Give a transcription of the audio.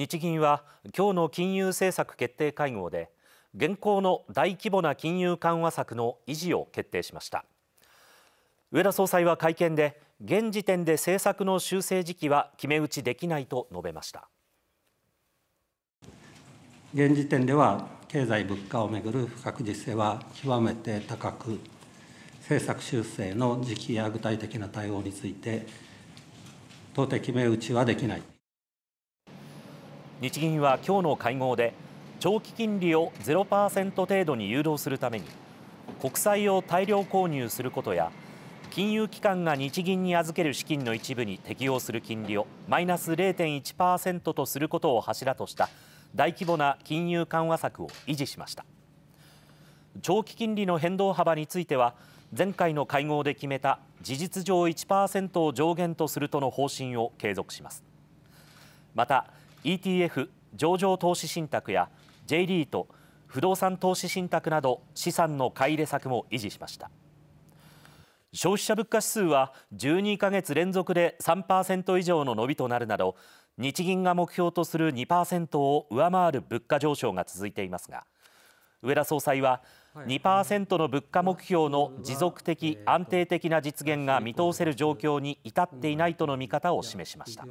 日銀は今日の金融政策決定会合で現行の大規模な金融緩和策の維持を決定しました上田総裁は会見で現時点で政策の修正時期は決め打ちできないと述べました現時点では経済物価をめぐる不確実性は極めて高く政策修正の時期や具体的な対応について到底決め打ちはできない。日銀は今日の会合で長期金利を0%程度に誘導するために国債を大量購入することや金融機関が日銀に預ける資金の一部に適用する金利をマイナス0.1%とすることを柱とした大規模な金融緩和策を維持しました長期金利の変動幅については前回の会合で決めた事実上1%を上限とするとの方針を継続しますまた ETF 上場投資信託や J リート不動産投資信託など資産の買い入れ策も維持しました消費者物価指数は12ヶ月連続で3%以上の伸びとなるなど日銀が目標とする2%を上回る物価上昇が続いていますが上田総裁は2%の物価目標の持続的安定的な実現が見通せる状況に至っていないとの見方を示しました